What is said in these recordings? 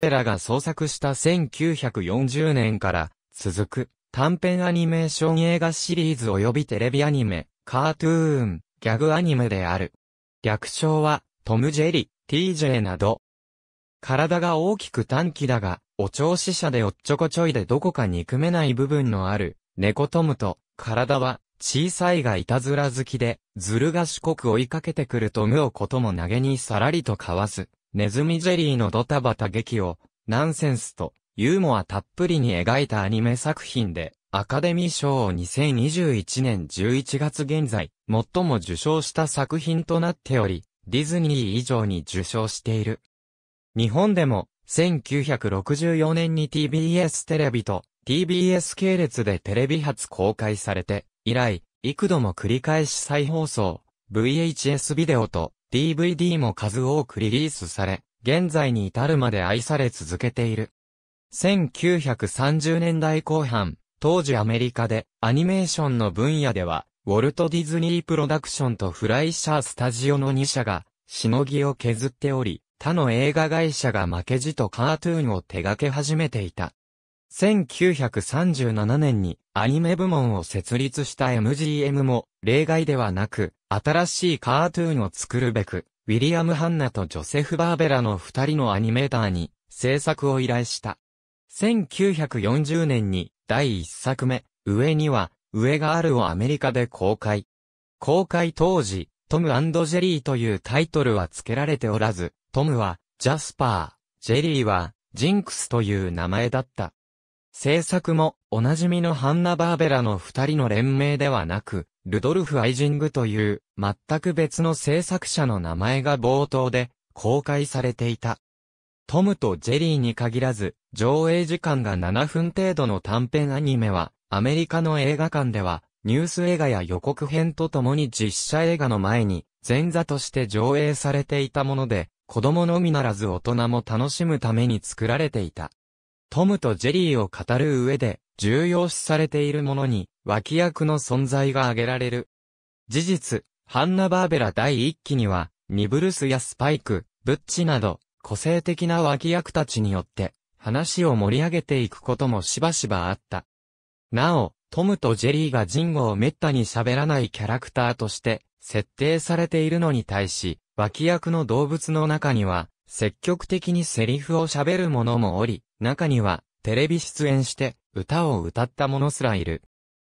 彼らが創作した1940年から続く短編アニメーション映画シリーズ及びテレビアニメ、カートゥーン、ギャグアニメである。略称はトム・ジェリ、TJ など。体が大きく短気だが、お調子者でおっちょこちょいでどこか憎めない部分のある、猫トムと、体は小さいがいたずら好きで、ずる賢く追いかけてくるトムをことも投げにさらりとかわす。ネズミジェリーのドタバタ劇を、ナンセンスと、ユーモアたっぷりに描いたアニメ作品で、アカデミー賞を2021年11月現在、最も受賞した作品となっており、ディズニー以上に受賞している。日本でも、1964年に TBS テレビと TBS 系列でテレビ初公開されて、以来、幾度も繰り返し再放送、VHS ビデオと DVD も数多くリリースされ、現在に至るまで愛され続けている。1930年代後半、当時アメリカでアニメーションの分野では、ウォルト・ディズニー・プロダクションとフライシャー・スタジオの2社が、しのぎを削っており、他の映画会社が負けじとカートゥーンを手掛け始めていた。1937年にアニメ部門を設立した MGM も例外ではなく、新しいカートゥーンを作るべく、ウィリアム・ハンナとジョセフ・バーベラの二人のアニメーターに制作を依頼した。1940年に第一作目、上には、上があるをアメリカで公開。公開当時、トムジェリーというタイトルは付けられておらず、トムは、ジャスパー、ジェリーは、ジンクスという名前だった。制作も、おなじみのハンナ・バーベラの二人の連名ではなく、ルドルフ・アイジングという、全く別の制作者の名前が冒頭で、公開されていた。トムとジェリーに限らず、上映時間が7分程度の短編アニメは、アメリカの映画館では、ニュース映画や予告編とともに実写映画の前に、前座として上映されていたもので、子供のみならず大人も楽しむために作られていた。トムとジェリーを語る上で重要視されているものに脇役の存在が挙げられる。事実、ハンナ・バーベラ第1期には、ニブルスやスパイク、ブッチなど、個性的な脇役たちによって、話を盛り上げていくこともしばしばあった。なお、トムとジェリーがジンゴを滅多に喋らないキャラクターとして、設定されているのに対し、脇役の動物の中には、積極的にセリフを喋る者もおり、中にはテレビ出演して歌を歌った者すらいる。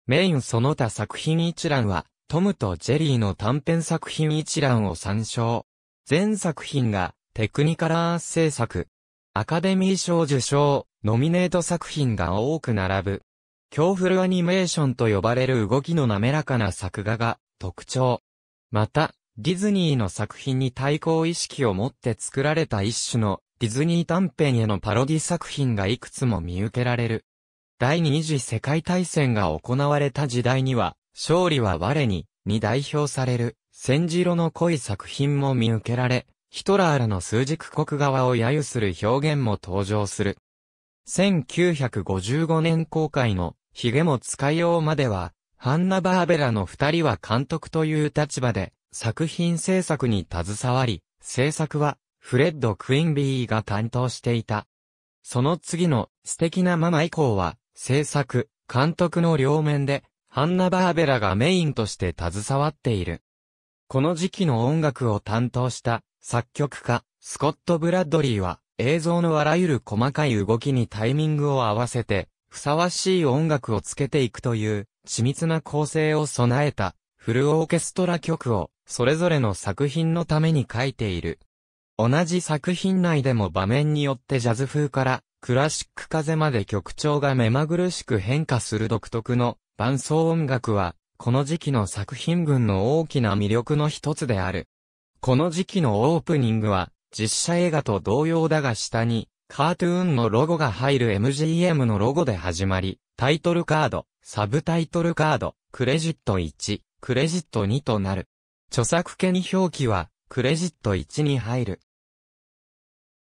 メインその他作品一覧は、トムとジェリーの短編作品一覧を参照。全作品がテクニカラー制作。アカデミー賞受賞、ノミネート作品が多く並ぶ。恐怖アニメーションと呼ばれる動きの滑らかな作画が特徴。また、ディズニーの作品に対抗意識を持って作られた一種のディズニー短編へのパロディ作品がいくつも見受けられる。第二次世界大戦が行われた時代には、勝利は我に、に代表される、戦時色の濃い作品も見受けられ、ヒトラーらの数軸国側を揶揄する表現も登場する。1955年公開の、ヒゲも使いようまでは、ハンナ・バーベラの二人は監督という立場で、作品制作に携わり、制作はフレッド・クインビーが担当していた。その次の素敵なママ以降は、制作、監督の両面で、ハンナ・バーベラがメインとして携わっている。この時期の音楽を担当した作曲家、スコット・ブラッドリーは、映像のあらゆる細かい動きにタイミングを合わせて、ふさわしい音楽をつけていくという、緻密な構成を備えた、フルオーケストラ曲をそれぞれの作品のために書いている。同じ作品内でも場面によってジャズ風からクラシック風まで曲調が目まぐるしく変化する独特の伴奏音楽は、この時期の作品群の大きな魅力の一つである。この時期のオープニングは、実写映画と同様だが下に、カートゥーンのロゴが入る MGM のロゴで始まり、タイトルカード、サブタイトルカード、クレジット1、クレジット2となる。著作権表記は、クレジット1に入る。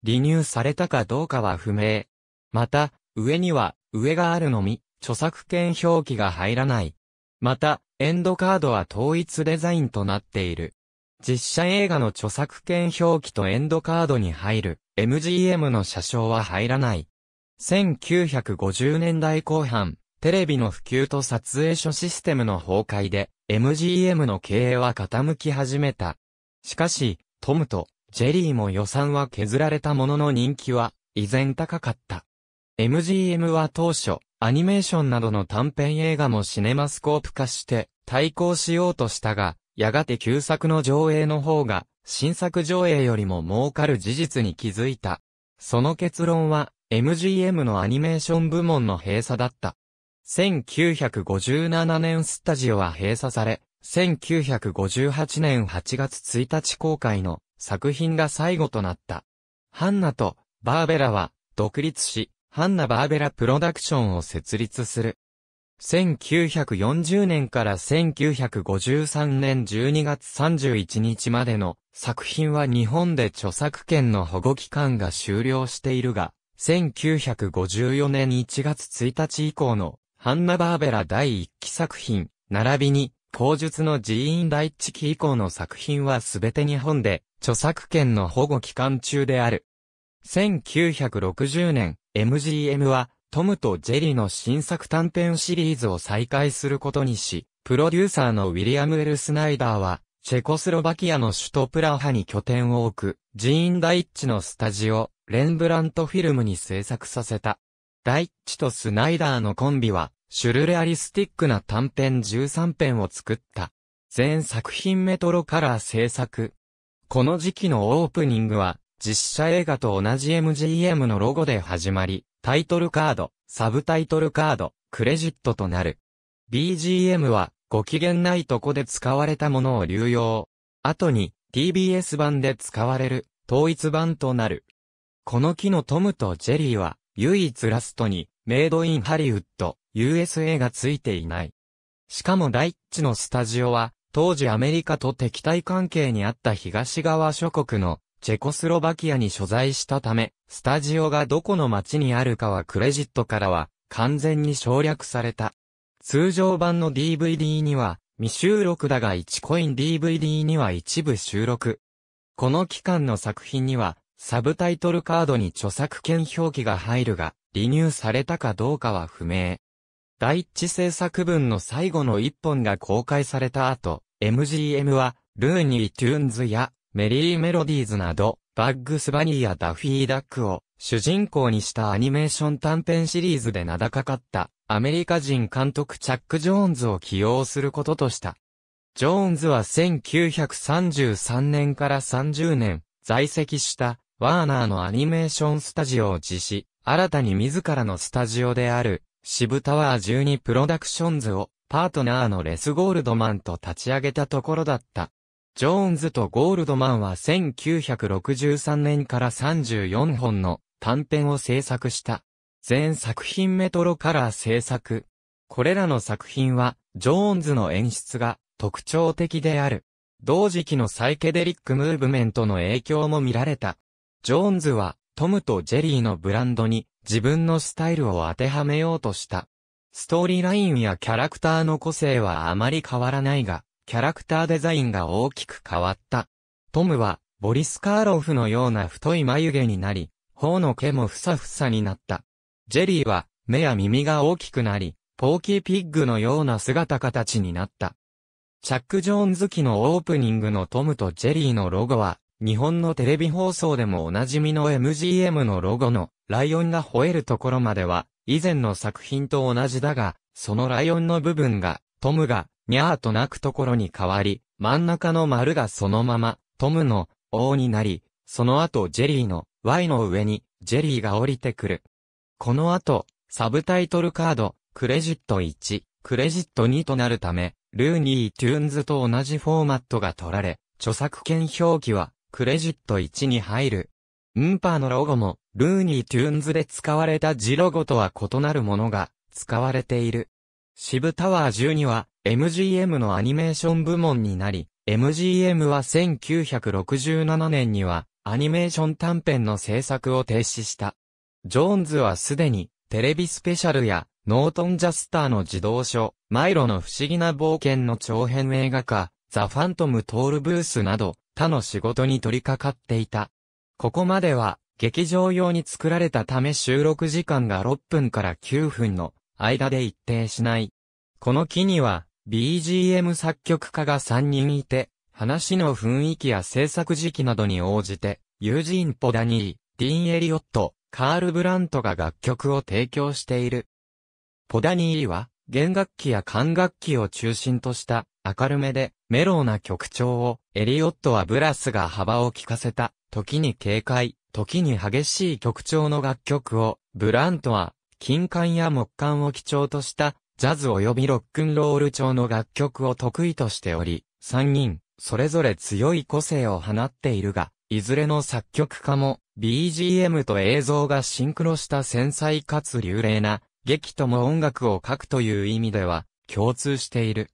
離乳されたかどうかは不明。また、上には、上があるのみ、著作権表記が入らない。また、エンドカードは統一デザインとなっている。実写映画の著作権表記とエンドカードに入る MGM の車掌は入らない。1950年代後半、テレビの普及と撮影所システムの崩壊で、MGM の経営は傾き始めた。しかし、トムとジェリーも予算は削られたものの人気は依然高かった。MGM は当初、アニメーションなどの短編映画もシネマスコープ化して対抗しようとしたが、やがて旧作の上映の方が新作上映よりも儲かる事実に気づいた。その結論は、MGM のアニメーション部門の閉鎖だった。1957年スタジオは閉鎖され、1958年8月1日公開の作品が最後となった。ハンナとバーベラは独立し、ハンナ・バーベラ・プロダクションを設立する。1940年から1953年12月31日までの作品は日本で著作権の保護期間が終了しているが、1954年1月1日以降のハンナ・バーベラ第一期作品、並びに、口述の寺院第一期以降の作品はすべて日本で、著作権の保護期間中である。1960年、MGM は、トムとジェリの新作短編シリーズを再開することにし、プロデューサーのウィリアム・エル・スナイダーは、チェコスロバキアの首都プラハに拠点を置く、寺院第一のスタジオ、レンブラントフィルムに制作させた。ダイッチとスナイダーのコンビは、シュルレアリスティックな短編13編を作った。全作品メトロカラー制作。この時期のオープニングは、実写映画と同じ MGM のロゴで始まり、タイトルカード、サブタイトルカード、クレジットとなる。BGM は、ご機嫌ないとこで使われたものを流用。後に、TBS 版で使われる、統一版となる。この木のトムとジェリーは、唯一ラストに、メイドインハリウッド、USA がついていない。しかも第一のスタジオは、当時アメリカと敵対関係にあった東側諸国のチェコスロバキアに所在したため、スタジオがどこの街にあるかはクレジットからは完全に省略された。通常版の DVD には未収録だが1コイン DVD には一部収録。この期間の作品にはサブタイトルカードに著作権表記が入るが、離乳されたかどうかは不明。第一制作分の最後の一本が公開された後、MGM は、ルーニー・トゥーンズや、メリー・メロディーズなど、バッグス・バニーやダフィー・ダックを主人公にしたアニメーション短編シリーズで名高かったアメリカ人監督チャック・ジョーンズを起用することとした。ジョーンズは1933年から30年在籍したワーナーのアニメーションスタジオを実施、新たに自らのスタジオである、渋タワー12プロダクションズを、パートナーのレス・ゴールドマンと立ち上げたところだった。ジョーンズとゴールドマンは1963年から34本の短編を制作した。全作品メトロカラー制作。これらの作品は、ジョーンズの演出が特徴的である。同時期のサイケデリックムーブメントの影響も見られた。ジョーンズは、トムとジェリーのブランドに自分のスタイルを当てはめようとした。ストーリーラインやキャラクターの個性はあまり変わらないが、キャラクターデザインが大きく変わった。トムは、ボリス・カーロフのような太い眉毛になり、頬の毛もふさふさになった。ジェリーは、目や耳が大きくなり、ポーキーピッグのような姿形になった。チャック・ジョーンズ機のオープニングのトムとジェリーのロゴは、日本のテレビ放送でもおなじみの MGM のロゴのライオンが吠えるところまでは以前の作品と同じだが、そのライオンの部分がトムがニャーと鳴くところに変わり、真ん中の丸がそのままトムの O になり、その後ジェリーの Y の上にジェリーが降りてくる。この後、サブタイトルカード、クレジット1、クレジット2となるため、ルーニー・トゥーンズと同じフォーマットが取られ、著作権表記はクレジット1に入る。ウンパーのロゴも、ルーニートゥーンズで使われたジロゴとは異なるものが使われている。シブタワー12は MGM のアニメーション部門になり、MGM は1967年にはアニメーション短編の制作を停止した。ジョーンズはすでにテレビスペシャルやノートン・ジャスターの自動書、マイロの不思議な冒険の長編映画化、ザ・ファントム・トール・ブースなど他の仕事に取り掛かっていた。ここまでは、劇場用に作られたため収録時間が6分から9分の間で一定しない。この木には、BGM 作曲家が3人いて、話の雰囲気や制作時期などに応じて、ユージーン・ポダニー、ディーン・エリオット、カール・ブラントが楽曲を提供している。ポダニーは、弦楽器や管楽器を中心とした明るめで、メローな曲調を、エリオットはブラスが幅を利かせた、時に軽快、時に激しい曲調の楽曲を、ブラントは、金管や木管を基調とした、ジャズ及びロックンロール調の楽曲を得意としており、3人、それぞれ強い個性を放っているが、いずれの作曲家も、BGM と映像がシンクロした繊細かつ流麗な、劇とも音楽を書くという意味では、共通している。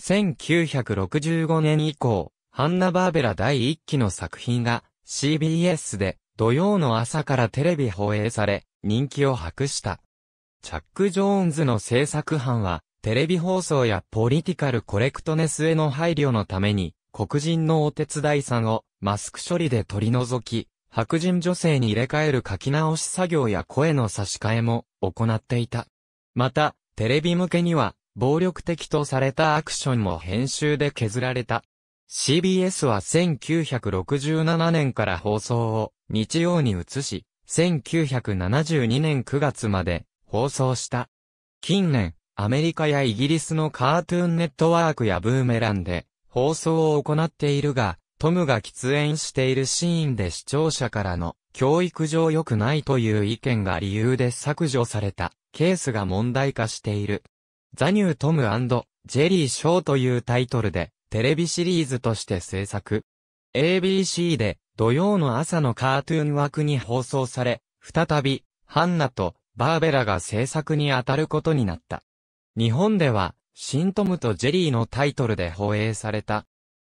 1965年以降、ハンナ・バーベラ第1期の作品が CBS で土曜の朝からテレビ放映され、人気を博した。チャック・ジョーンズの制作班は、テレビ放送やポリティカルコレクトネスへの配慮のために、黒人のお手伝いさんをマスク処理で取り除き、白人女性に入れ替える書き直し作業や声の差し替えも行っていた。また、テレビ向けには暴力的とされたアクションも編集で削られた。CBS は1967年から放送を日曜に移し、1972年9月まで放送した。近年、アメリカやイギリスのカートゥーンネットワークやブーメランで放送を行っているが、トムが喫煙しているシーンで視聴者からの教育上良くないという意見が理由で削除されたケースが問題化している。ザニュートムジェリーショーというタイトルで、テレビシリーズとして制作。ABC で、土曜の朝のカートゥーン枠に放送され、再び、ハンナとバーベラが制作に当たることになった。日本では、シントムとジェリーのタイトルで放映された。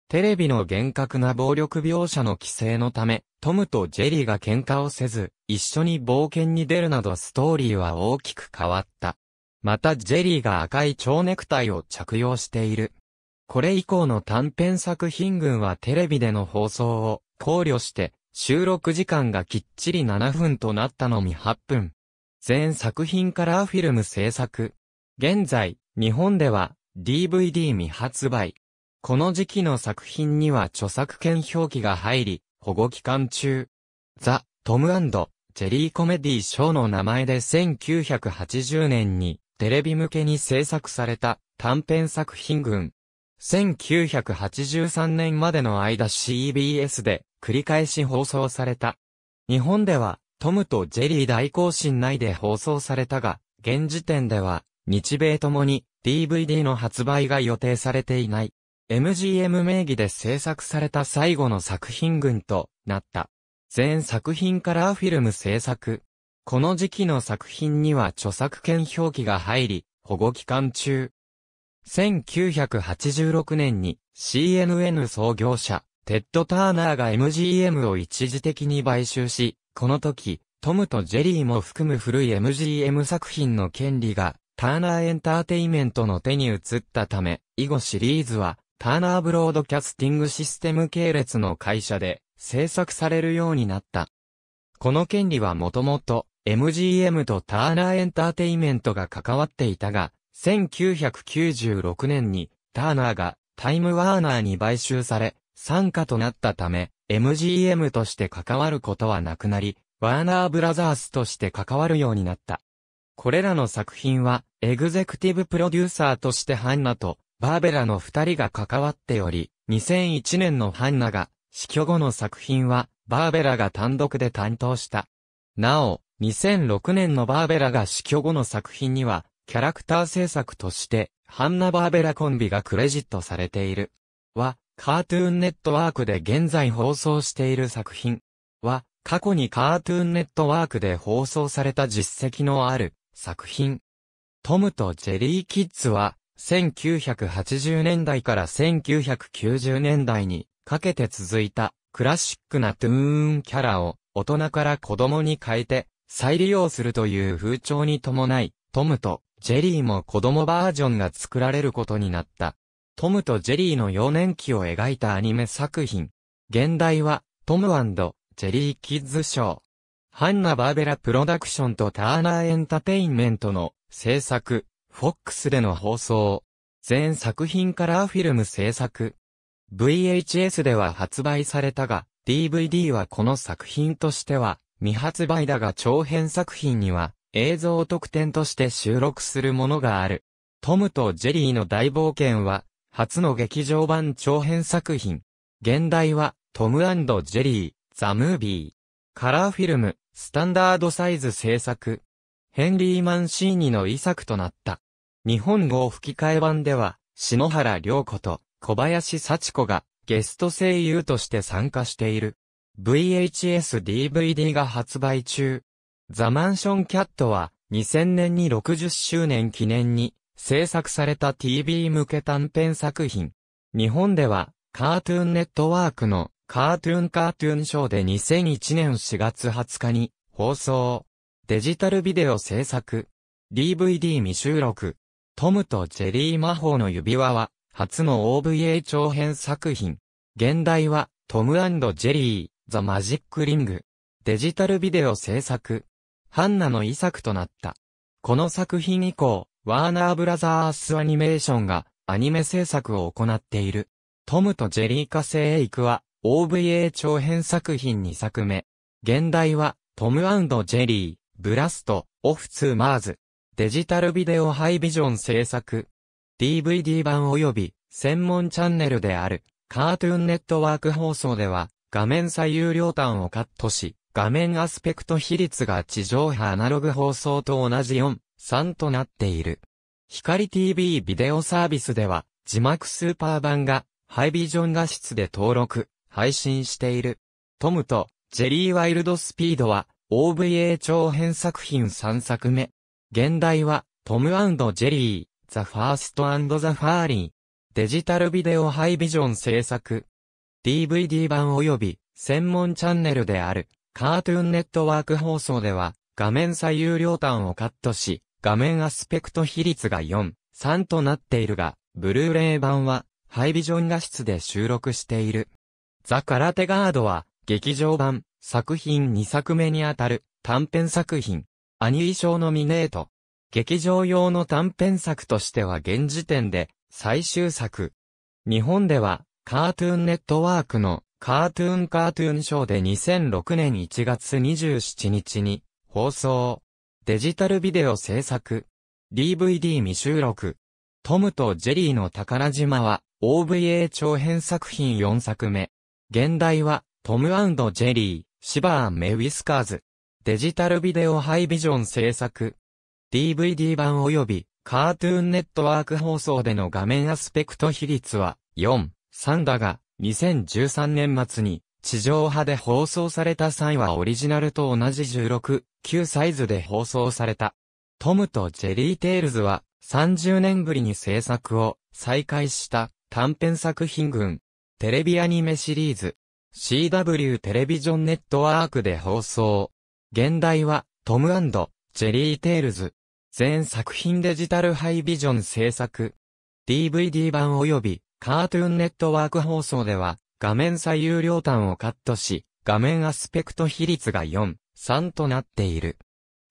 テレビの厳格な暴力描写の規制のため、トムとジェリーが喧嘩をせず、一緒に冒険に出るなどストーリーは大きく変わった。またジェリーが赤い蝶ネクタイを着用している。これ以降の短編作品群はテレビでの放送を考慮して収録時間がきっちり7分となったのみ8分。全作品カラーフィルム制作。現在、日本では DVD 未発売。この時期の作品には著作権表記が入り、保護期間中。ザ・トムジェリーコメディショーの名前で1980年にテレビ向けに制作された短編作品群。1983年までの間 CBS で繰り返し放送された。日本ではトムとジェリー大行進内で放送されたが、現時点では日米ともに DVD の発売が予定されていない。MGM 名義で制作された最後の作品群となった。全作品カラーフィルム制作。この時期の作品には著作権表記が入り、保護期間中。1986年に CNN 創業者、テッド・ターナーが MGM を一時的に買収し、この時、トムとジェリーも含む古い MGM 作品の権利が、ターナーエンターテイメントの手に移ったため、以後シリーズは、ターナーブロードキャスティングシステム系列の会社で、制作されるようになった。この権利はもともと、MGM とターナーエンターテイメントが関わっていたが、1996年にターナーがタイムワーナーに買収され、参加となったため、MGM として関わることはなくなり、ワーナーブラザースとして関わるようになった。これらの作品は、エグゼクティブプロデューサーとしてハンナと、バーベラの二人が関わっており、2001年のハンナが、死去後の作品は、バーベラが単独で担当した。なお、2006年のバーベラが死去後の作品には、キャラクター制作として、ハンナ・バーベラコンビがクレジットされている。は、カートゥーンネットワークで現在放送している作品。は、過去にカートゥーンネットワークで放送された実績のある作品。トムとジェリー・キッズは、1980年代から1990年代にかけて続いたクラシックなトゥーンキャラを大人から子供に変えて再利用するという風潮に伴い、トムとジェリーも子供バージョンが作られることになった。トムとジェリーの幼年期を描いたアニメ作品。現代は、トムジェリーキッズショー。ハンナ・バーベラプロダクションとターナーエンタテインメントの制作、フォックスでの放送。全作品カラーフィルム制作。VHS では発売されたが、DVD はこの作品としては未発売だが長編作品には映像特典として収録するものがある。トムとジェリーの大冒険は、初の劇場版長編作品。現代は、トムジェリー、ザ・ムービー。カラーフィルム、スタンダードサイズ制作。ヘンリー・マンシーニの遺作となった。日本語吹き替え版では、篠原涼子と小林幸子がゲスト声優として参加している。VHS-DVD が発売中。ザ・マンション・キャットは、2000年に60周年記念に制作された TV 向け短編作品。日本では、カートゥーンネットワークのカートゥーンカートゥーンショーで2001年4月20日に放送。デジタルビデオ制作。DVD 未収録。トムとジェリー魔法の指輪は、初の OVA 長編作品。現代は、トムジェリー、ザ・マジック・リング。デジタルビデオ制作。ハンナの遺作となった。この作品以降、ワーナーブラザースアニメーションがアニメ制作を行っている。トムとジェリーカ成エイクは OVA 長編作品2作目。現代はトムジェリー、ブラスト、オフツーマーズ。デジタルビデオハイビジョン制作。DVD 版及び専門チャンネルであるカートゥーンネットワーク放送では画面左右両端をカットし、画面アスペクト比率が地上波アナログ放送と同じ4、3となっている。光 TV ビデオサービスでは、字幕スーパー版が、ハイビジョン画質で登録、配信している。トムと、ジェリー・ワイルド・スピードは、OVA 長編作品3作目。現代は、トムジェリー、ザ・ファースト・ザ・ファーリー。デジタルビデオハイビジョン制作。DVD 版及び専門チャンネルであるカートゥーンネットワーク放送では画面最有料端をカットし画面アスペクト比率が4、3となっているが、ブルーレイ版はハイビジョン画質で収録している。ザ・カラテガードは劇場版作品2作目にあたる短編作品アニー賞ノミネート。劇場用の短編作としては現時点で最終作。日本ではカートゥーンネットワークのカートゥーンカートゥーンショーで2006年1月27日に放送。デジタルビデオ制作。DVD 未収録。トムとジェリーの宝島は OVA 長編作品4作目。現代はトムジェリー、シバーン・メウィスカーズ。デジタルビデオハイビジョン制作。DVD 版及びカートゥーンネットワーク放送での画面アスペクト比率は4。サンダが、2013年末に、地上波で放送された際はオリジナルと同じ16、9サイズで放送された。トムとジェリー・テイルズは、30年ぶりに制作を再開した短編作品群。テレビアニメシリーズ。CW テレビジョンネットワークで放送。現代は、トムジェリー・テイルズ。全作品デジタルハイビジョン制作。DVD 版及びカートゥーンネットワーク放送では、画面最有料端をカットし、画面アスペクト比率が4、3となっている。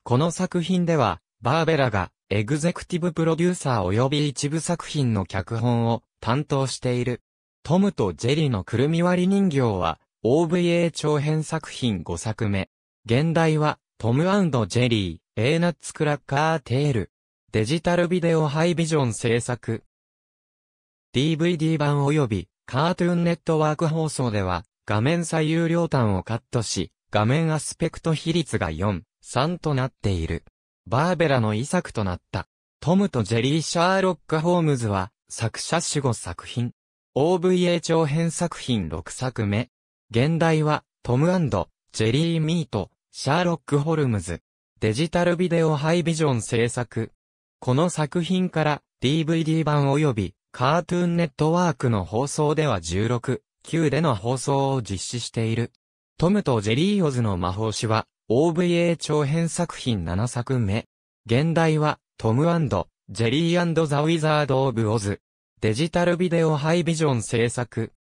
この作品では、バーベラが、エグゼクティブプロデューサー及び一部作品の脚本を担当している。トムとジェリーのくるみ割り人形は、OVA 長編作品5作目。現代は、トムジェリー、エーナッツクラッカーテール。デジタルビデオハイビジョン制作。DVD 版及びカートゥーンネットワーク放送では、画面最有両端をカットし、画面アスペクト比率が4、3となっている。バーベラの遺作となった。トムとジェリー・シャーロック・ホームズは、作者主語作品。OVA 長編作品6作目。現代は、トムジェリー・ミート、シャーロック・ホルムズ。デジタルビデオハイビジョン制作。この作品から、DVD 版及びカートゥーンネットワークの放送では16、9での放送を実施している。トムとジェリーオズの魔法師は、OVA 長編作品7作目。現代は、トムジェリーザ・ウィザード・オブ・オズ。デジタルビデオハイビジョン制作。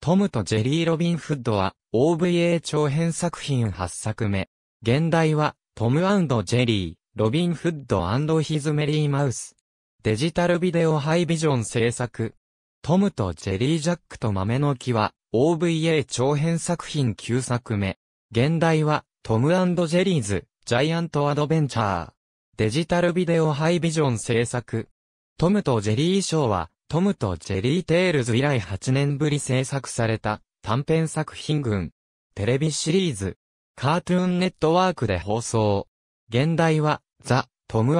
トムとジェリー・ロビン・フッドは、OVA 長編作品8作目。現代は、トムジェリー、ロビン・フッドヒズ・メリー・マウス。デジタルビデオハイビジョン制作。トムとジェリージャックと豆の木は OVA 長編作品9作目。現代はトムジェリーズ、ジャイアントアドベンチャー。デジタルビデオハイビジョン制作。トムとジェリー賞はトムとジェリーテールズ以来8年ぶり制作された短編作品群。テレビシリーズ。カートゥーンネットワークで放送。現代はザ・トムジ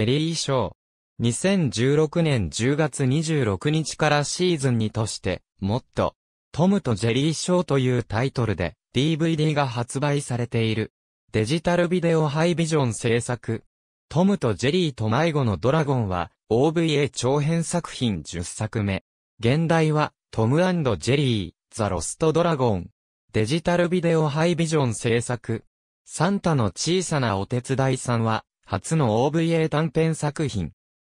ェリー賞。2016年10月26日からシーズンにとして、もっと、トムとジェリーショーというタイトルで DVD が発売されている。デジタルビデオハイビジョン制作。トムとジェリーと迷子のドラゴンは OVA 長編作品10作目。現代はトムジェリー、ザ・ロスト・ドラゴン。デジタルビデオハイビジョン制作。サンタの小さなお手伝いさんは初の OVA 短編作品。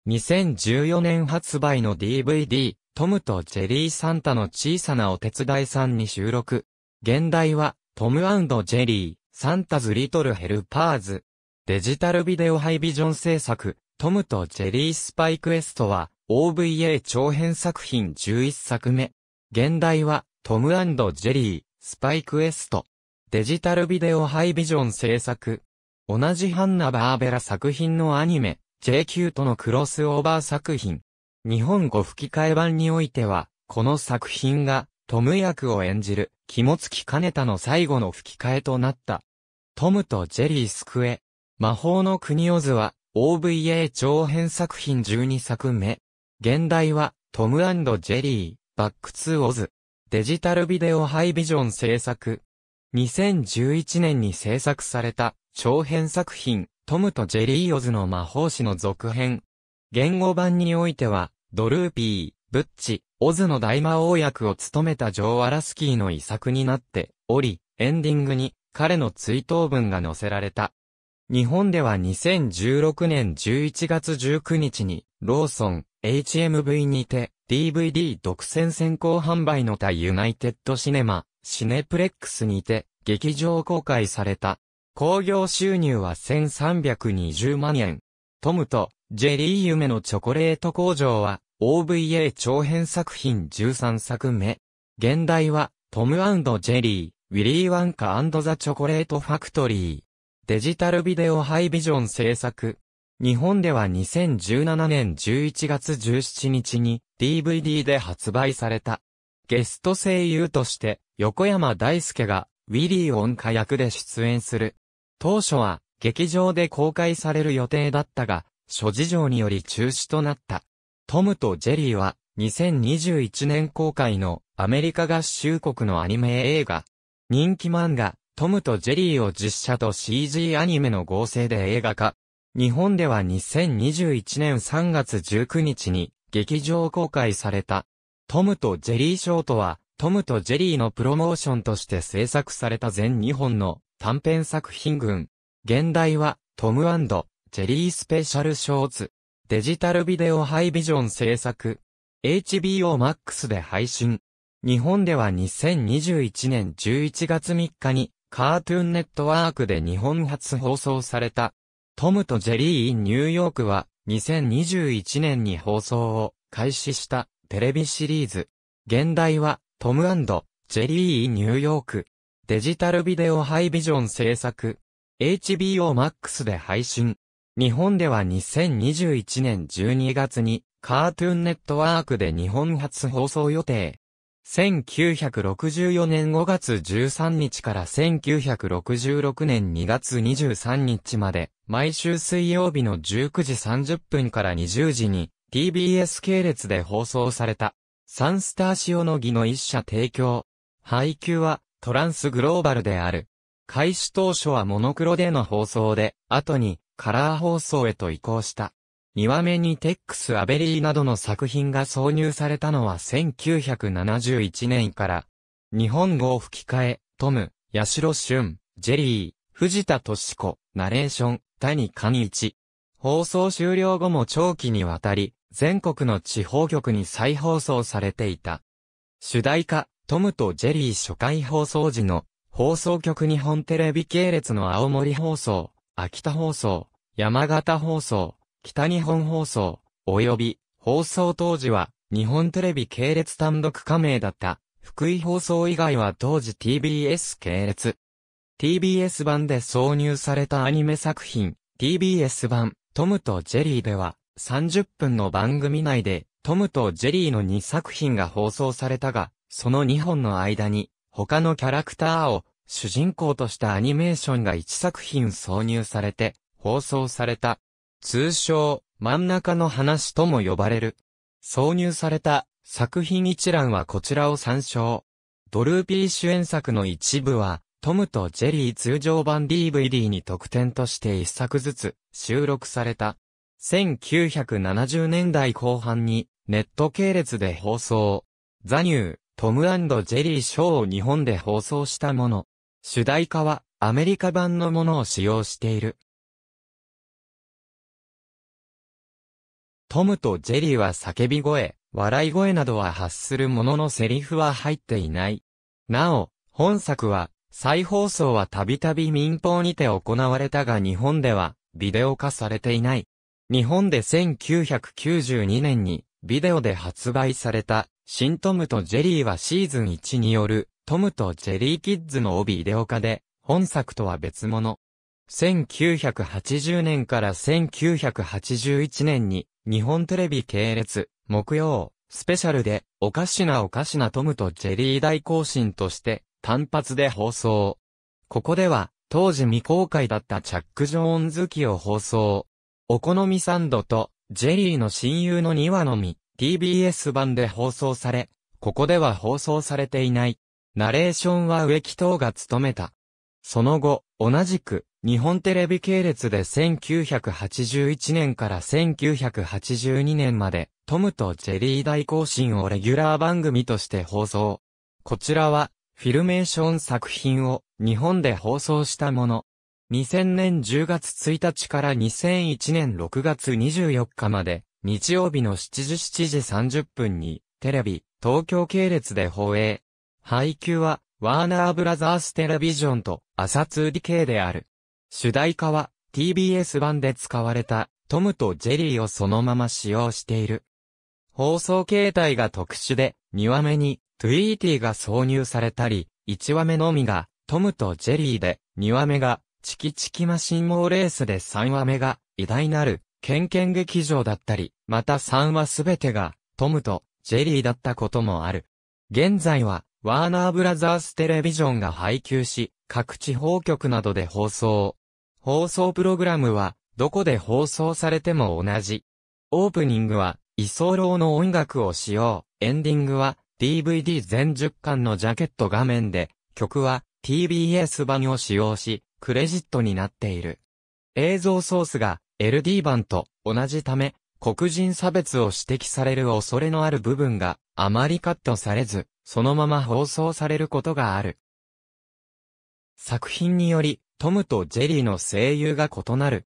2014年発売の DVD、トムとジェリー・サンタの小さなお手伝いさんに収録。現代は、トムジェリー、サンタズ・リトル・ヘルパーズ。デジタルビデオハイビジョン制作、トムとジェリー・スパイクエストは、OVA 長編作品11作目。現代は、トムジェリー、スパイクエスト。デジタルビデオハイビジョン制作。同じハンナ・バーベラ作品のアニメ、JQ とのクロスオーバー作品。日本語吹き替え版においては、この作品が、トム役を演じる、肝付き金田の最後の吹き替えとなった。トムとジェリー・スクエ。魔法の国オズは、OVA 長編作品12作目。現代は、トムジェリー、バックツーオズ。デジタルビデオハイビジョン制作。2011年に制作された長編作品トムとジェリー・オズの魔法師の続編。言語版においては、ドルーピー、ブッチ、オズの大魔王役を務めたジョー・アラスキーの遺作になっており、エンディングに彼の追悼文が載せられた。日本では2016年11月19日に、ローソン、HMV にて、DVD 独占先行販売の他、ユナイテッドシネマ、シネプレックスにて、劇場公開された。興行収入は1320万円。トムとジェリー夢のチョコレート工場は OVA 長編作品13作目。現代はトムジェリー、ウィリー・ワンカザ・チョコレート・ファクトリー。デジタルビデオハイビジョン制作。日本では2017年11月17日に DVD で発売された。ゲスト声優として横山大輔がウィリー・オンカ役で出演する。当初は劇場で公開される予定だったが、諸事情により中止となった。トムとジェリーは2021年公開のアメリカ合衆国のアニメ映画。人気漫画、トムとジェリーを実写と CG アニメの合成で映画化。日本では2021年3月19日に劇場公開された。トムとジェリーショートは、トムとジェリーのプロモーションとして制作された全2本の短編作品群。現代は、トムジェリースペシャルショーツ。デジタルビデオハイビジョン制作。HBO Max で配信。日本では2021年11月3日に、カートゥーンネットワークで日本初放送された。トムとジェリー・イン・ニューヨークは、2021年に放送を開始したテレビシリーズ。現代は、トムジェリー・イン・ニューヨーク。デジタルビデオハイビジョン制作。HBO Max で配信。日本では2021年12月にカートゥーンネットワークで日本初放送予定。1964年5月13日から1966年2月23日まで、毎週水曜日の19時30分から20時に TBS 系列で放送された。サンスターシオの儀の一社提供。配給はトランスグローバルである。開始当初はモノクロでの放送で、後にカラー放送へと移行した。2話目にテックス・アベリーなどの作品が挿入されたのは1971年から、日本語を吹き替え、トム、八代俊、ジェリー、藤田敏子、ナレーション、谷勘一。放送終了後も長期にわたり、全国の地方局に再放送されていた。主題歌、トムとジェリー初回放送時の放送局日本テレビ系列の青森放送、秋田放送、山形放送、北日本放送、及び放送当時は日本テレビ系列単独加盟だった福井放送以外は当時 TBS 系列。TBS 版で挿入されたアニメ作品 TBS 版トムとジェリーでは30分の番組内でトムとジェリーの2作品が放送されたがその2本の間に、他のキャラクターを主人公としたアニメーションが1作品挿入されて放送された。通称、真ん中の話とも呼ばれる。挿入された作品一覧はこちらを参照。ドルーピー主演作の一部は、トムとジェリー通常版 DVD に特典として1作ずつ収録された。1970年代後半にネット系列で放送。ザニュー、トムジェリーショーを日本で放送したもの。主題歌はアメリカ版のものを使用している。トムとジェリーは叫び声、笑い声などは発するもののセリフは入っていない。なお、本作は、再放送はたびたび民放にて行われたが日本では、ビデオ化されていない。日本で1992年に、ビデオで発売された、新トムとジェリーはシーズン1による、トムとジェリーキッズの帯入デオ化で、本作とは別物。1980年から1981年に、日本テレビ系列、木曜、スペシャルで、おかしなおかしなトムとジェリー大行進として、単発で放送。ここでは、当時未公開だったチャック・ジョーンズ記を放送。お好みサンドと、ジェリーの親友の2話のみ、TBS 版で放送され、ここでは放送されていない。ナレーションは植木等が務めた。その後、同じく、日本テレビ系列で1981年から1982年まで、トムとジェリー大行進をレギュラー番組として放送。こちらは、フィルメーション作品を日本で放送したもの。2000年10月1日から2001年6月24日まで日曜日の7時7時30分に、テレビ、東京系列で放映。配給は、ワーナーブラザーステレビジョンと、朝通理系である。主題歌は、TBS 版で使われた、トムとジェリーをそのまま使用している。放送形態が特殊で、2話目に、トゥイーティーが挿入されたり、1話目のみが、トムとジェリーで、2話目が、チキチキマシンモーレースで3話目が、偉大なる、ケンケン劇場だったり、また3話すべてが、トムとジェリーだったこともある。現在は、ワーナーブラザーステレビジョンが配給し、各地方局などで放送。放送プログラムは、どこで放送されても同じ。オープニングは、イソーローの音楽を使用。エンディングは、DVD 全10巻のジャケット画面で、曲は TBS 版を使用し、クレジットになっている。映像ソースが LD 版と同じため、黒人差別を指摘される恐れのある部分があまりカットされず、そのまま放送されることがある。作品により、トムとジェリーの声優が異なる。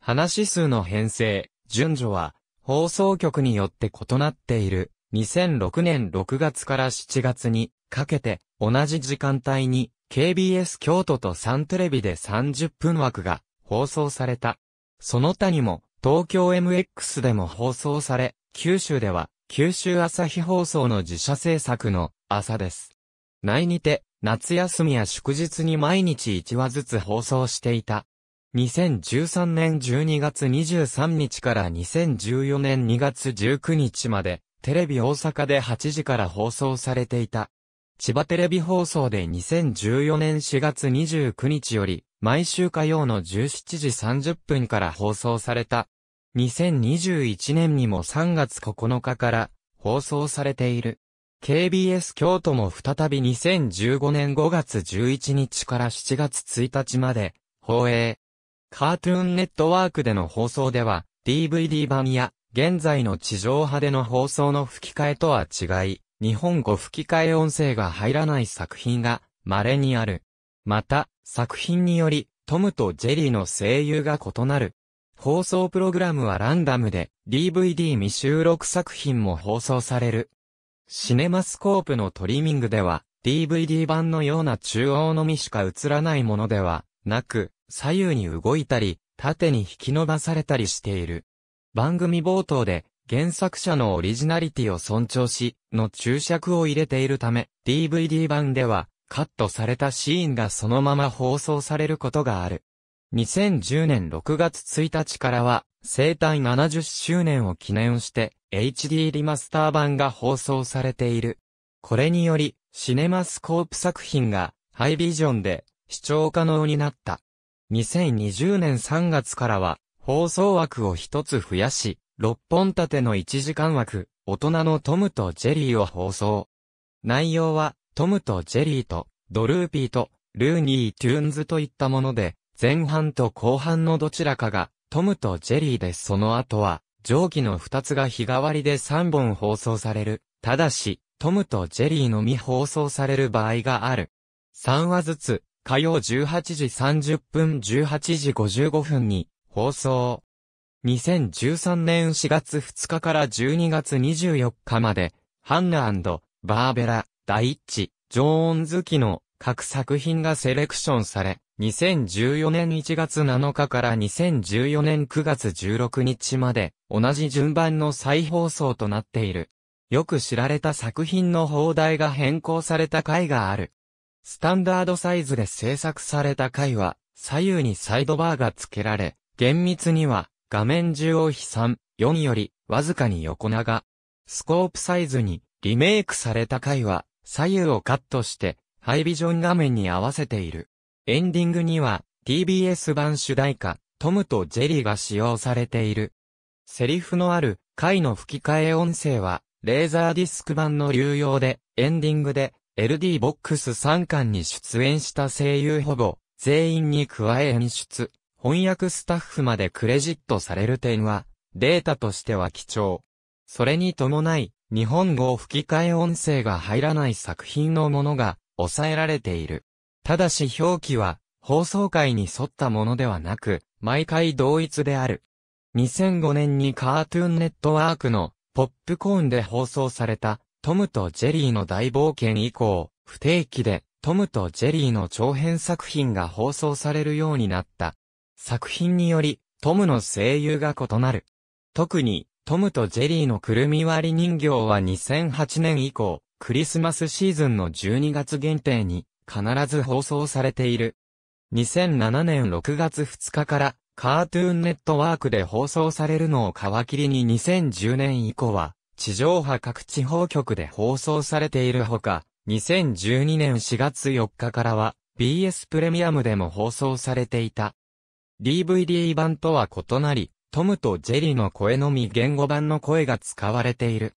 話数の編成、順序は、放送局によって異なっている。2006年6月から7月にかけて、同じ時間帯に KBS 京都とサンテレビで30分枠が放送された。その他にも、東京 MX でも放送され、九州では、九州朝日放送の自社制作の朝です。内にて、夏休みや祝日に毎日1話ずつ放送していた。2013年12月23日から2014年2月19日まで、テレビ大阪で8時から放送されていた。千葉テレビ放送で2014年4月29日より、毎週火曜の17時30分から放送された。2021年にも3月9日から放送されている。KBS 京都も再び2015年5月11日から7月1日まで放映。カートゥーンネットワークでの放送では DVD 版や現在の地上波での放送の吹き替えとは違い、日本語吹き替え音声が入らない作品が稀にある。また、作品により、トムとジェリーの声優が異なる。放送プログラムはランダムで、DVD 未収録作品も放送される。シネマスコープのトリミングでは、DVD 版のような中央のみしか映らないものでは、なく、左右に動いたり、縦に引き伸ばされたりしている。番組冒頭で、原作者のオリジナリティを尊重し、の注釈を入れているため、DVD 版では、カットされたシーンがそのまま放送されることがある。2010年6月1日からは、生誕70周年を記念して、HD リマスター版が放送されている。これにより、シネマスコープ作品が、ハイビジョンで、視聴可能になった。2020年3月からは、放送枠を一つ増やし、6本立ての1時間枠、大人のトムとジェリーを放送。内容は、トムとジェリーと、ドルーピーと、ルーニー・トゥーンズといったもので、前半と後半のどちらかが、トムとジェリーでその後は、上記の2つが日替わりで3本放送される。ただし、トムとジェリーのみ放送される場合がある。3話ずつ、火曜18時30分18時55分に放送。2013年4月2日から12月24日まで、ハンナバーベラ、第一、ジョーンズ期の各作品がセレクションされ、2014年1月7日から2014年9月16日まで、同じ順番の再放送となっている。よく知られた作品の放題が変更された回がある。スタンダードサイズで制作された回は、左右にサイドバーが付けられ、厳密には、画面中央比3、4より、わずかに横長。スコープサイズに、リメイクされた回は、左右をカットして、ハイビジョン画面に合わせている。エンディングには、TBS 版主題歌、トムとジェリーが使用されている。セリフのある、回の吹き替え音声は、レーザーディスク版の流用で、エンディングで、LD ボックス3巻に出演した声優ほぼ、全員に加え演出、翻訳スタッフまでクレジットされる点は、データとしては貴重。それに伴い、日本語吹き替え音声が入らない作品のものが抑えられている。ただし表記は放送回に沿ったものではなく、毎回同一である。2005年にカートゥーンネットワークのポップコーンで放送されたトムとジェリーの大冒険以降、不定期でトムとジェリーの長編作品が放送されるようになった。作品により、トムの声優が異なる。特に、トムとジェリーのくるみ割り人形は2008年以降、クリスマスシーズンの12月限定に必ず放送されている。2007年6月2日からカートゥーンネットワークで放送されるのを皮切りに2010年以降は地上波各地方局で放送されているほか、2012年4月4日からは BS プレミアムでも放送されていた。DVD 版とは異なり、トムとジェリーの声のみ言語版の声が使われている。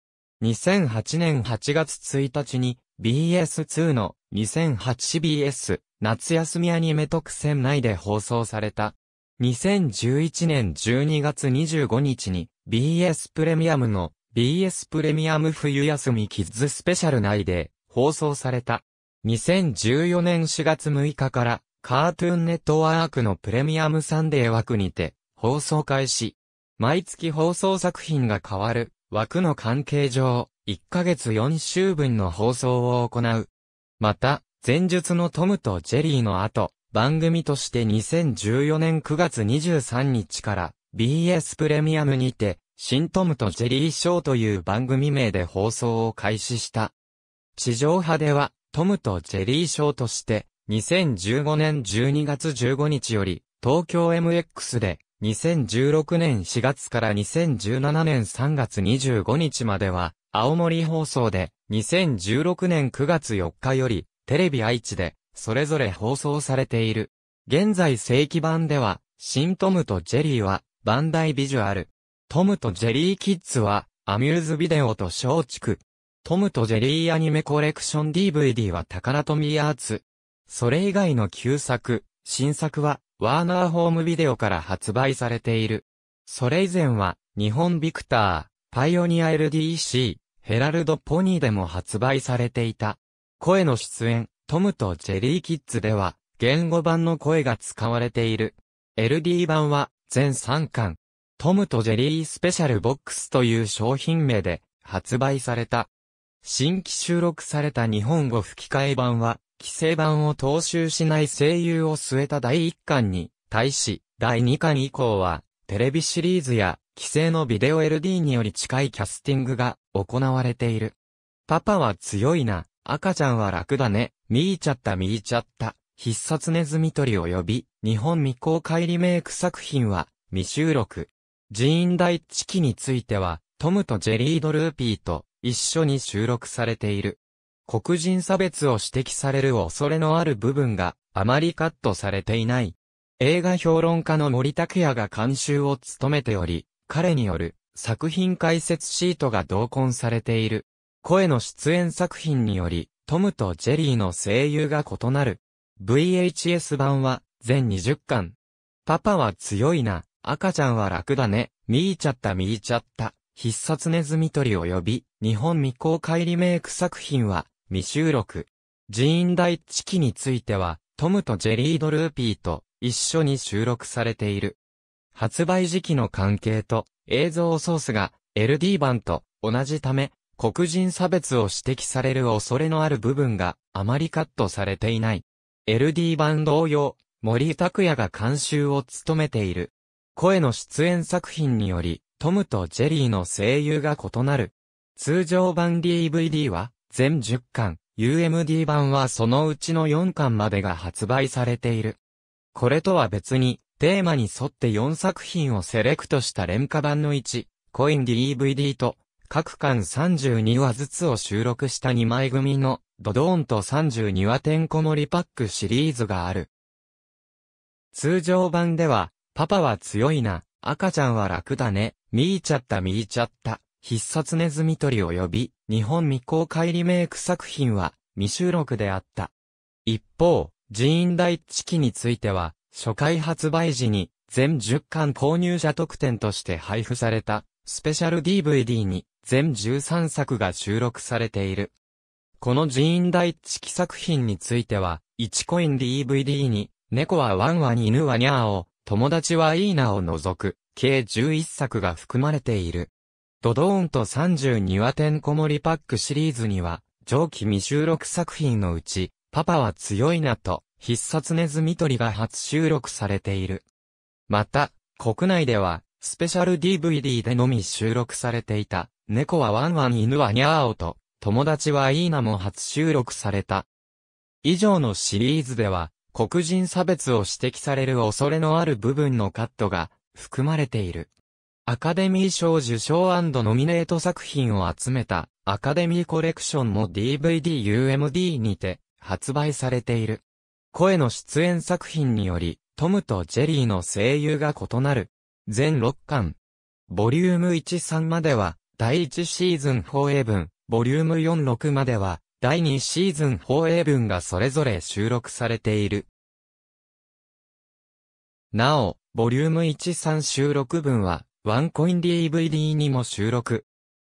2008年8月1日に BS2 の2 0 0 8 b s 夏休みアニメ特選内で放送された。2011年12月25日に BS プレミアムの BS プレミアム冬休みキッズスペシャル内で放送された。2014年4月6日からカートゥーンネットワークのプレミアムサンデー枠にて放送開始。毎月放送作品が変わる、枠の関係上、1ヶ月4週分の放送を行う。また、前述のトムとジェリーの後、番組として2014年9月23日から BS プレミアムにて、新トムとジェリーショーという番組名で放送を開始した。地上波では、トムとジェリーショーとして、2015年12月15日より、東京 MX で、2016年4月から2017年3月25日までは、青森放送で、2016年9月4日より、テレビ愛知で、それぞれ放送されている。現在正規版では、新トムとジェリーは、バンダイビジュアル。トムとジェリーキッズは、アミューズビデオと松竹。トムとジェリーアニメコレクション DVD は宝富アーツ。それ以外の旧作、新作は、ワーナーホームビデオから発売されている。それ以前は、日本ビクター、パイオニア LDC、ヘラルドポニーでも発売されていた。声の出演、トムとジェリーキッズでは、言語版の声が使われている。LD 版は、全3巻。トムとジェリースペシャルボックスという商品名で、発売された。新規収録された日本語吹き替え版は、規制版を踏襲しない声優を据えた第1巻に、対し、第2巻以降は、テレビシリーズや、規制のビデオ LD により近いキャスティングが行われている。パパは強いな、赤ちゃんは楽だね、見入ちゃった見入ちゃった、必殺ネズミ取り及び、日本未公開リメイク作品は、未収録。人員大地記については、トムとジェリードルーピーと一緒に収録されている。黒人差別を指摘される恐れのある部分があまりカットされていない。映画評論家の森拓也が監修を務めており、彼による作品解説シートが同梱されている。声の出演作品により、トムとジェリーの声優が異なる。VHS 版は全20巻。パパは強いな、赤ちゃんは楽だね、見入ちゃった見入ちゃった、必殺ネズミ取り及び、日本未公開リメイク作品は、未収録。寺院大一期については、トムとジェリード・ルーピーと一緒に収録されている。発売時期の関係と映像ソースが LD 版と同じため、黒人差別を指摘される恐れのある部分があまりカットされていない。LD 版同様、森拓也が監修を務めている。声の出演作品により、トムとジェリーの声優が異なる。通常版 DVD は、全10巻、UMD 版はそのうちの4巻までが発売されている。これとは別に、テーマに沿って4作品をセレクトした廉価版の1、コイン DVD と、各巻32話ずつを収録した2枚組の、ドドーンと32話てんこ盛りパックシリーズがある。通常版では、パパは強いな、赤ちゃんは楽だね、見入っちゃった見入っちゃった、必殺ネズミ取り及び日本未公開リメイク作品は未収録であった。一方、ジ寺院第チキについては、初回発売時に全10巻購入者特典として配布されたスペシャル DVD に全13作が収録されている。このジ寺院第チキ作品については、1コイン DVD に、猫はワンワン犬はニャーを、友達はいいなを除く、計11作が含まれている。ドドーンと32話てんこ盛りパックシリーズには、上記未収録作品のうち、パパは強いなと、必殺ネズミ取りが初収録されている。また、国内では、スペシャル DVD でのみ収録されていた、猫はワンワン犬はニャーオと、友達はいいなも初収録された。以上のシリーズでは、黒人差別を指摘される恐れのある部分のカットが含まれている。アカデミー賞受賞ノミネート作品を集めたアカデミーコレクションも DVD-UMD にて発売されている。声の出演作品により、トムとジェリーの声優が異なる。全6巻。ボリューム13までは、第1シーズン4映文、ボリューム46までは、第2シーズン4映文がそれぞれ収録されている。なお、ボリューム13収録分は、ワンコイン DVD にも収録。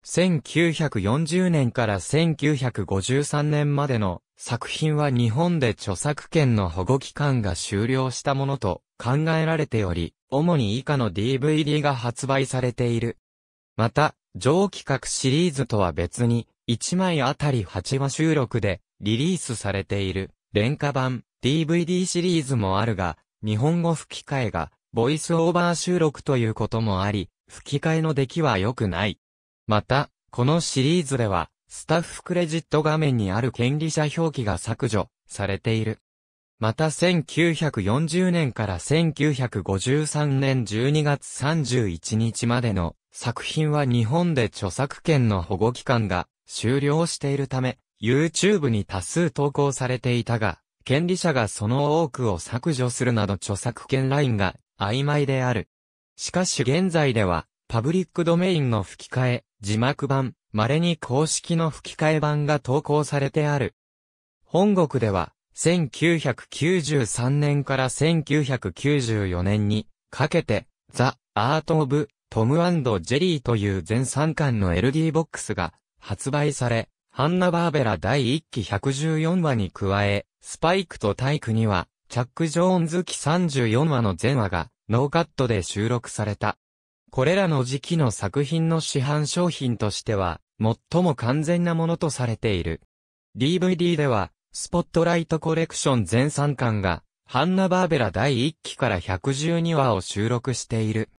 1940年から1953年までの作品は日本で著作権の保護期間が終了したものと考えられており、主に以下の DVD が発売されている。また、上企画シリーズとは別に、1枚あたり8話収録でリリースされている、廉価版 DVD シリーズもあるが、日本語吹き替えがボイスオーバー収録ということもあり、吹き替えの出来は良くない。また、このシリーズでは、スタッフクレジット画面にある権利者表記が削除されている。また1940年から1953年12月31日までの作品は日本で著作権の保護期間が終了しているため、YouTube に多数投稿されていたが、権利者がその多くを削除するなど著作権ラインが曖昧である。しかし現在では、パブリックドメインの吹き替え、字幕版、稀に公式の吹き替え版が投稿されてある。本国では、1993年から1994年にかけて、ザ・アート・オブ・トム・アンド・ジェリーという全3巻の LD ボックスが発売され、ハンナ・バーベラ第1期114話に加え、スパイクとタイクにはチャック・ジョーンズ記34話の全話がノーカットで収録された。これらの時期の作品の市販商品としては、最も完全なものとされている。DVD では、スポットライトコレクション全3巻が、ハンナ・バーベラ第1期から112話を収録している。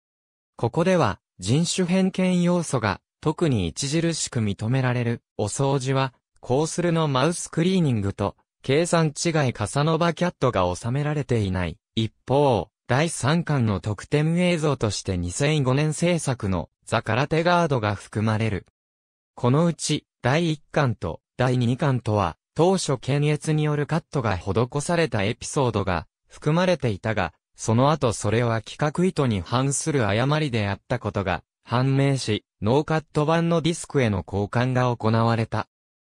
ここでは、人種偏見要素が、特に著しく認められる、お掃除は、コースルのマウスクリーニングと、計算違いカサノバキャットが収められていない。一方、第3巻の特典映像として2005年制作のザ・カラテガードが含まれる。このうち、第1巻と第2巻とは、当初検閲によるカットが施されたエピソードが含まれていたが、その後それは企画意図に反する誤りであったことが判明し、ノーカット版のディスクへの交換が行われた。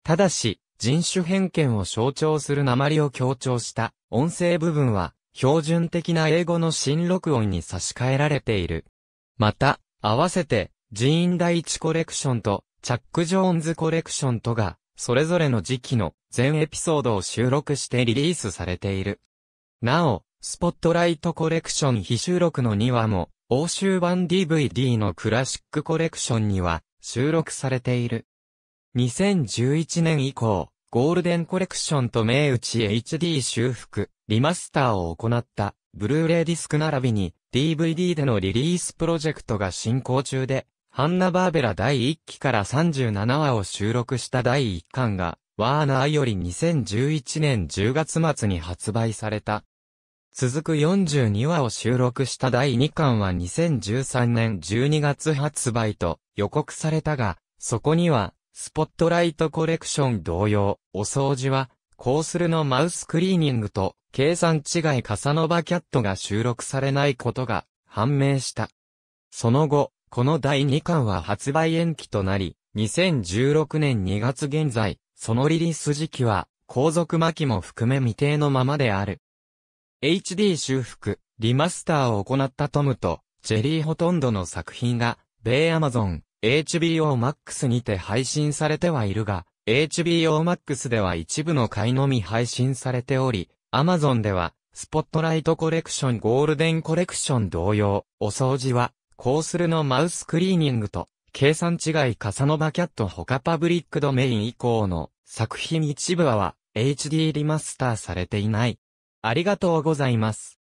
ただし、人種偏見を象徴する鉛を強調した音声部分は標準的な英語の新録音に差し替えられている。また、合わせて寺院第一コレクションとチャック・ジョーンズコレクションとがそれぞれの時期の全エピソードを収録してリリースされている。なお、スポットライトコレクション非収録の2話も、欧州版 DVD のクラシックコレクションには収録されている。2011年以降、ゴールデンコレクションと名打ち HD 修復、リマスターを行った、ブルーレイディスク並びに、DVD でのリリースプロジェクトが進行中で、ハンナ・バーベラ第1期から37話を収録した第1巻が、ワーナーより2011年10月末に発売された。続く42話を収録した第2巻は2013年12月発売と予告されたが、そこにはスポットライトコレクション同様、お掃除は、コースルのマウスクリーニングと、計算違いカサノバキャットが収録されないことが判明した。その後、この第2巻は発売延期となり、2016年2月現在、そのリリース時期は、後続巻も含め未定のままである。HD 修復、リマスターを行ったトムと、ジェリーほとんどの作品が、米アマゾン、HBO Max にて配信されてはいるが、HBO Max では一部の回のみ配信されており、Amazon では、スポットライトコレクションゴールデンコレクション同様、お掃除は、コースルのマウスクリーニングと、計算違いカサノバキャット他パブリックドメイン以降の作品一部は HD リマスターされていない。ありがとうございます。